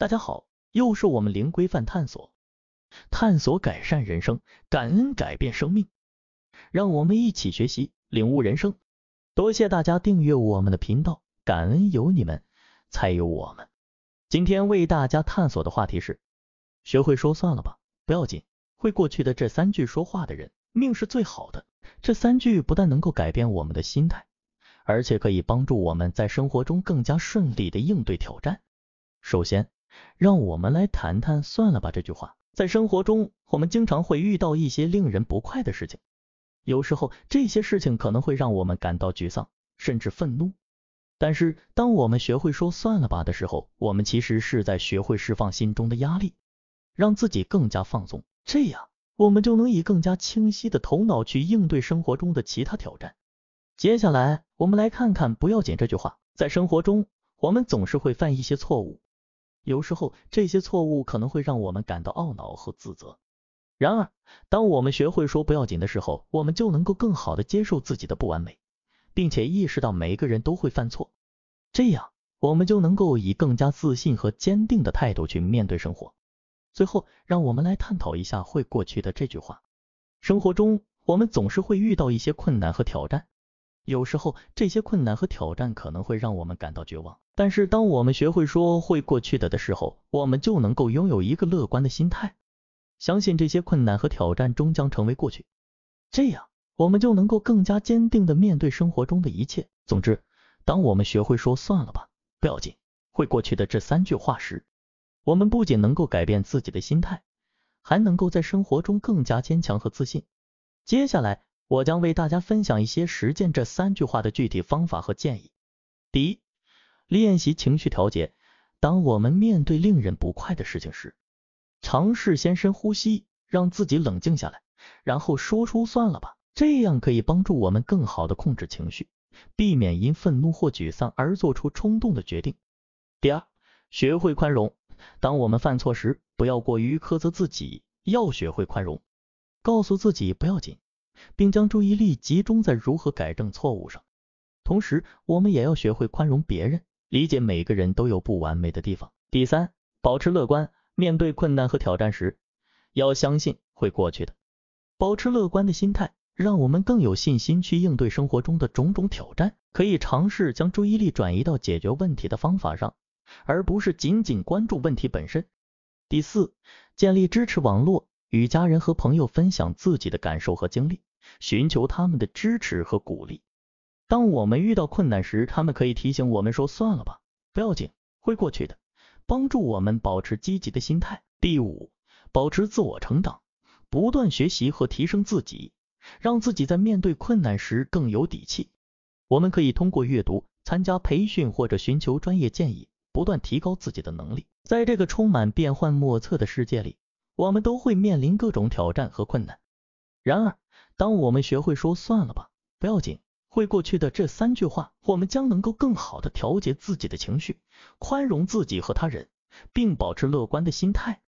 大家好，又是我们零规范探索，探索改善人生，感恩改变生命，让我们一起学习领悟人生。多谢大家订阅我们的频道，感恩有你们才有我们。今天为大家探索的话题是学会说算了吧，不要紧，会过去的。这三句说话的人命是最好的，这三句不但能够改变我们的心态，而且可以帮助我们在生活中更加顺利的应对挑战。首先。让我们来谈谈“算了吧”这句话。在生活中，我们经常会遇到一些令人不快的事情，有时候这些事情可能会让我们感到沮丧，甚至愤怒。但是当我们学会说“算了吧”的时候，我们其实是在学会释放心中的压力，让自己更加放松。这样，我们就能以更加清晰的头脑去应对生活中的其他挑战。接下来，我们来看看“不要紧”这句话。在生活中，我们总是会犯一些错误。有时候，这些错误可能会让我们感到懊恼和自责。然而，当我们学会说不要紧的时候，我们就能够更好的接受自己的不完美，并且意识到每个人都会犯错。这样，我们就能够以更加自信和坚定的态度去面对生活。最后，让我们来探讨一下“会过去的”这句话。生活中，我们总是会遇到一些困难和挑战。有时候，这些困难和挑战可能会让我们感到绝望。但是，当我们学会说会过去的的时候，我们就能够拥有一个乐观的心态，相信这些困难和挑战终将成为过去。这样，我们就能够更加坚定的面对生活中的一切。总之，当我们学会说算了吧，不要紧，会过去的这三句话时，我们不仅能够改变自己的心态，还能够在生活中更加坚强和自信。接下来，我将为大家分享一些实践这三句话的具体方法和建议。第一，练习情绪调节。当我们面对令人不快的事情时，尝试先深呼吸，让自己冷静下来，然后说出“算了吧”，这样可以帮助我们更好的控制情绪，避免因愤怒或沮丧而做出冲动的决定。第二，学会宽容。当我们犯错时，不要过于苛责自己，要学会宽容，告诉自己不要紧。并将注意力集中在如何改正错误上。同时，我们也要学会宽容别人，理解每个人都有不完美的地方。第三，保持乐观，面对困难和挑战时，要相信会过去的。保持乐观的心态，让我们更有信心去应对生活中的种种挑战。可以尝试将注意力转移到解决问题的方法上，而不是仅仅关注问题本身。第四，建立支持网络，与家人和朋友分享自己的感受和经历。寻求他们的支持和鼓励。当我们遇到困难时，他们可以提醒我们说：“算了吧，不要紧，会过去的。”帮助我们保持积极的心态。第五，保持自我成长，不断学习和提升自己，让自己在面对困难时更有底气。我们可以通过阅读、参加培训或者寻求专业建议，不断提高自己的能力。在这个充满变幻莫测的世界里，我们都会面临各种挑战和困难。然而，当我们学会说“算了吧，不要紧，会过去的”这三句话，我们将能够更好的调节自己的情绪，宽容自己和他人，并保持乐观的心态。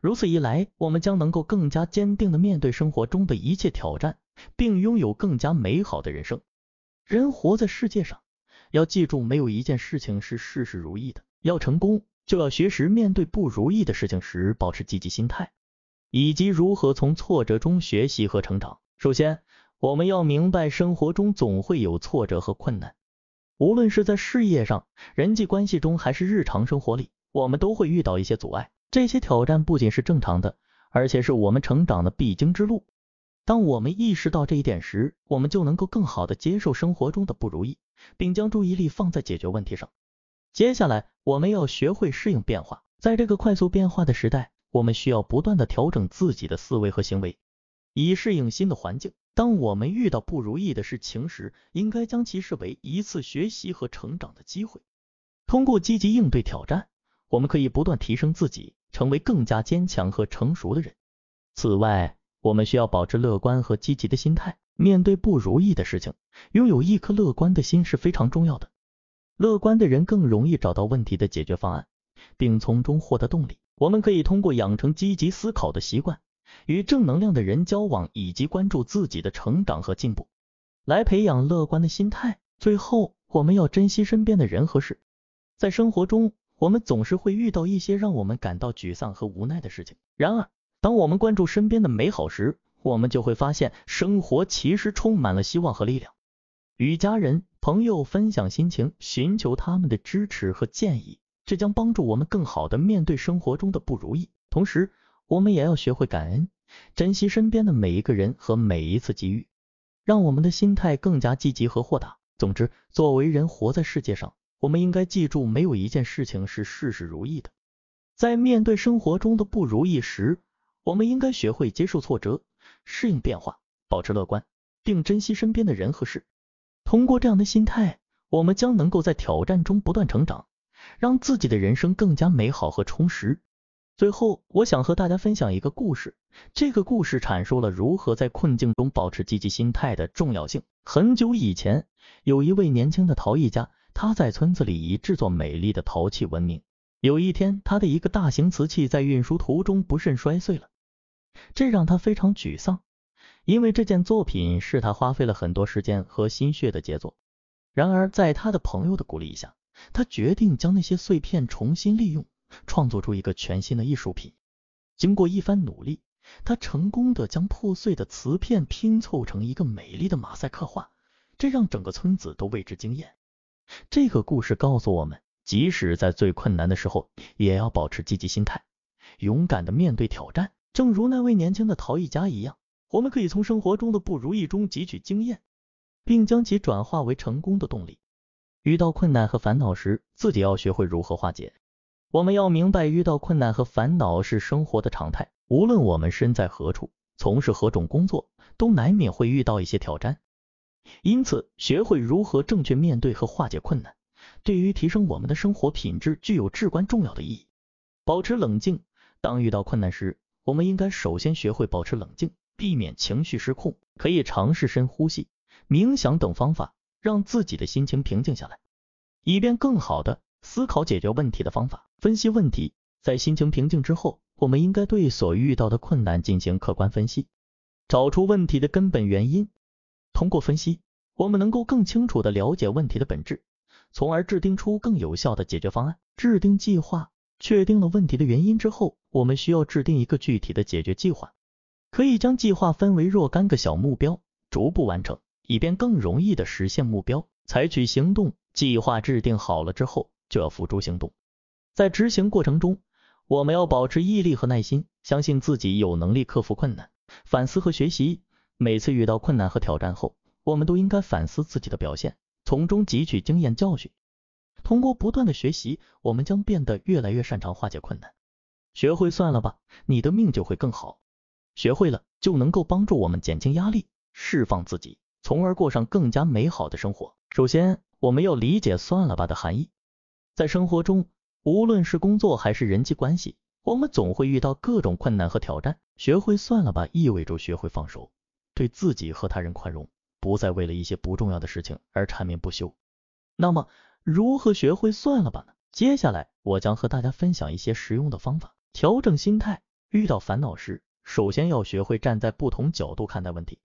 如此一来，我们将能够更加坚定的面对生活中的一切挑战，并拥有更加美好的人生。人活在世界上，要记住，没有一件事情是事事如意的。要成功，就要学识面对不如意的事情时，保持积极心态。以及如何从挫折中学习和成长。首先，我们要明白生活中总会有挫折和困难，无论是在事业上、人际关系中，还是日常生活里，我们都会遇到一些阻碍。这些挑战不仅是正常的，而且是我们成长的必经之路。当我们意识到这一点时，我们就能够更好的接受生活中的不如意，并将注意力放在解决问题上。接下来，我们要学会适应变化，在这个快速变化的时代。我们需要不断的调整自己的思维和行为，以适应新的环境。当我们遇到不如意的事情时，应该将其视为一次学习和成长的机会。通过积极应对挑战，我们可以不断提升自己，成为更加坚强和成熟的人。此外，我们需要保持乐观和积极的心态，面对不如意的事情。拥有一颗乐观的心是非常重要的。乐观的人更容易找到问题的解决方案，并从中获得动力。我们可以通过养成积极思考的习惯、与正能量的人交往，以及关注自己的成长和进步，来培养乐观的心态。最后，我们要珍惜身边的人和事。在生活中，我们总是会遇到一些让我们感到沮丧和无奈的事情。然而，当我们关注身边的美好时，我们就会发现生活其实充满了希望和力量。与家人、朋友分享心情，寻求他们的支持和建议。这将帮助我们更好的面对生活中的不如意，同时我们也要学会感恩，珍惜身边的每一个人和每一次机遇，让我们的心态更加积极和豁达。总之，作为人活在世界上，我们应该记住，没有一件事情是事事如意的。在面对生活中的不如意时，我们应该学会接受挫折，适应变化，保持乐观，并珍惜身边的人和事。通过这样的心态，我们将能够在挑战中不断成长。让自己的人生更加美好和充实。最后，我想和大家分享一个故事。这个故事阐述了如何在困境中保持积极心态的重要性。很久以前，有一位年轻的陶艺家，他在村子里以制作美丽的陶器闻名。有一天，他的一个大型瓷器在运输途中不慎摔碎了，这让他非常沮丧，因为这件作品是他花费了很多时间和心血的杰作。然而，在他的朋友的鼓励下，他决定将那些碎片重新利用，创作出一个全新的艺术品。经过一番努力，他成功的将破碎的瓷片拼凑成一个美丽的马赛克画，这让整个村子都为之惊艳。这个故事告诉我们，即使在最困难的时候，也要保持积极心态，勇敢的面对挑战。正如那位年轻的陶艺家一样，我们可以从生活中的不如意中汲取经验，并将其转化为成功的动力。遇到困难和烦恼时，自己要学会如何化解。我们要明白，遇到困难和烦恼是生活的常态。无论我们身在何处，从事何种工作，都难免会遇到一些挑战。因此，学会如何正确面对和化解困难，对于提升我们的生活品质具有至关重要的意义。保持冷静，当遇到困难时，我们应该首先学会保持冷静，避免情绪失控。可以尝试深呼吸、冥想等方法。让自己的心情平静下来，以便更好的思考解决问题的方法，分析问题。在心情平静之后，我们应该对所遇到的困难进行客观分析，找出问题的根本原因。通过分析，我们能够更清楚的了解问题的本质，从而制定出更有效的解决方案。制定计划，确定了问题的原因之后，我们需要制定一个具体的解决计划，可以将计划分为若干个小目标，逐步完成。以便更容易的实现目标，采取行动。计划制定好了之后，就要付诸行动。在执行过程中，我们要保持毅力和耐心，相信自己有能力克服困难。反思和学习，每次遇到困难和挑战后，我们都应该反思自己的表现，从中汲取经验教训。通过不断的学习，我们将变得越来越擅长化解困难。学会算了吧，你的命就会更好。学会了，就能够帮助我们减轻压力，释放自己。从而过上更加美好的生活。首先，我们要理解“算了吧”的含义。在生活中，无论是工作还是人际关系，我们总会遇到各种困难和挑战。学会“算了吧”意味着学会放手，对自己和他人宽容，不再为了一些不重要的事情而缠绵不休。那么，如何学会“算了吧”呢？接下来，我将和大家分享一些实用的方法。调整心态，遇到烦恼时，首先要学会站在不同角度看待问题。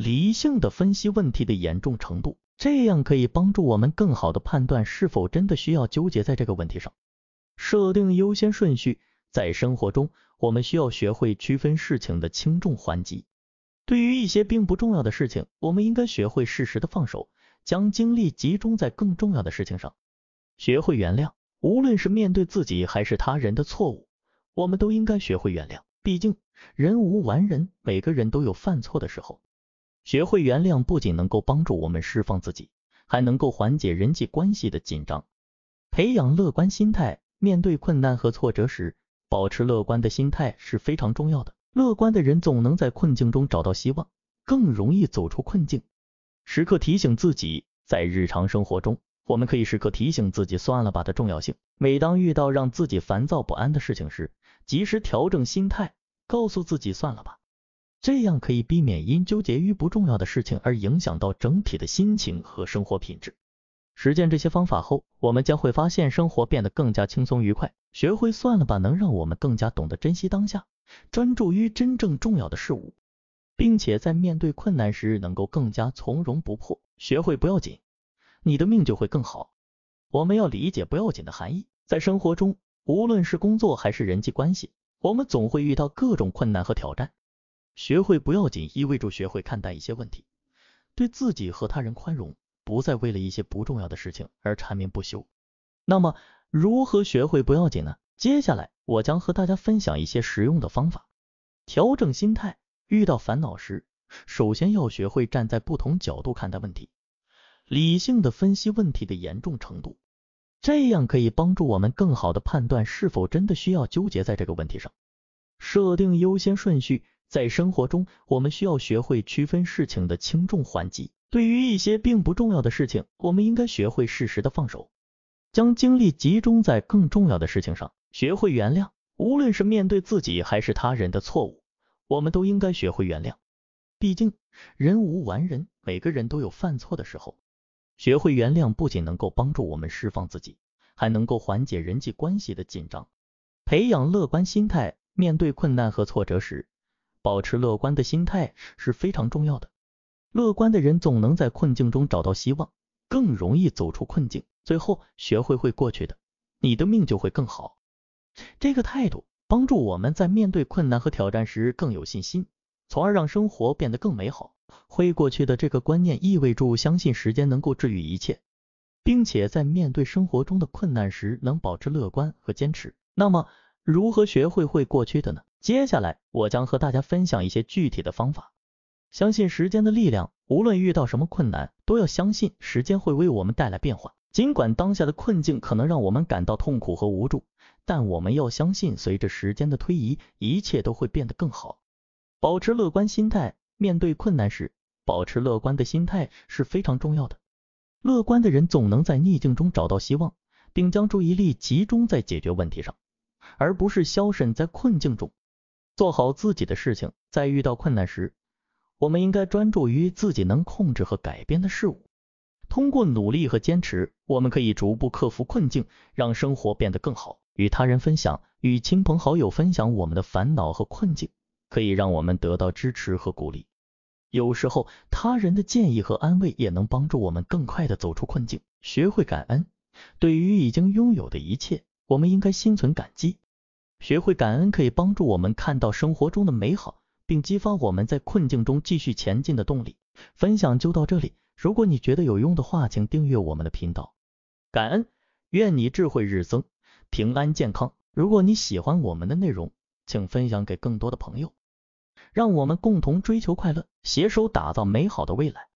理性的分析问题的严重程度，这样可以帮助我们更好的判断是否真的需要纠结在这个问题上。设定优先顺序，在生活中，我们需要学会区分事情的轻重缓急。对于一些并不重要的事情，我们应该学会适时的放手，将精力集中在更重要的事情上。学会原谅，无论是面对自己还是他人的错误，我们都应该学会原谅。毕竟人无完人，每个人都有犯错的时候。学会原谅不仅能够帮助我们释放自己，还能够缓解人际关系的紧张，培养乐观心态。面对困难和挫折时，保持乐观的心态是非常重要的。乐观的人总能在困境中找到希望，更容易走出困境。时刻提醒自己，在日常生活中，我们可以时刻提醒自己“算了吧”的重要性。每当遇到让自己烦躁不安的事情时，及时调整心态，告诉自己“算了吧”。这样可以避免因纠结于不重要的事情而影响到整体的心情和生活品质。实践这些方法后，我们将会发现生活变得更加轻松愉快。学会算了吧，能让我们更加懂得珍惜当下，专注于真正重要的事物，并且在面对困难时能够更加从容不迫。学会不要紧，你的命就会更好。我们要理解不要紧的含义，在生活中，无论是工作还是人际关系，我们总会遇到各种困难和挑战。学会不要紧，意味着学会看待一些问题，对自己和他人宽容，不再为了一些不重要的事情而缠绵不休。那么，如何学会不要紧呢？接下来我将和大家分享一些实用的方法。调整心态，遇到烦恼时，首先要学会站在不同角度看待问题，理性的分析问题的严重程度，这样可以帮助我们更好的判断是否真的需要纠结在这个问题上。设定优先顺序。在生活中，我们需要学会区分事情的轻重缓急。对于一些并不重要的事情，我们应该学会适时的放手，将精力集中在更重要的事情上。学会原谅，无论是面对自己还是他人的错误，我们都应该学会原谅。毕竟人无完人，每个人都有犯错的时候。学会原谅不仅能够帮助我们释放自己，还能够缓解人际关系的紧张，培养乐观心态。面对困难和挫折时，保持乐观的心态是非常重要的。乐观的人总能在困境中找到希望，更容易走出困境。最后，学会会过去的，你的命就会更好。这个态度帮助我们在面对困难和挑战时更有信心，从而让生活变得更美好。会过去的这个观念意味着相信时间能够治愈一切，并且在面对生活中的困难时能保持乐观和坚持。那么，如何学会会过去的呢？接下来，我将和大家分享一些具体的方法。相信时间的力量，无论遇到什么困难，都要相信时间会为我们带来变化。尽管当下的困境可能让我们感到痛苦和无助，但我们要相信，随着时间的推移，一切都会变得更好。保持乐观心态，面对困难时，保持乐观的心态是非常重要的。乐观的人总能在逆境中找到希望，并将注意力集中在解决问题上，而不是消沉在困境中。做好自己的事情，在遇到困难时，我们应该专注于自己能控制和改变的事物。通过努力和坚持，我们可以逐步克服困境，让生活变得更好。与他人分享，与亲朋好友分享我们的烦恼和困境，可以让我们得到支持和鼓励。有时候，他人的建议和安慰也能帮助我们更快的走出困境。学会感恩，对于已经拥有的一切，我们应该心存感激。学会感恩，可以帮助我们看到生活中的美好，并激发我们在困境中继续前进的动力。分享就到这里，如果你觉得有用的话，请订阅我们的频道。感恩，愿你智慧日增，平安健康。如果你喜欢我们的内容，请分享给更多的朋友，让我们共同追求快乐，携手打造美好的未来。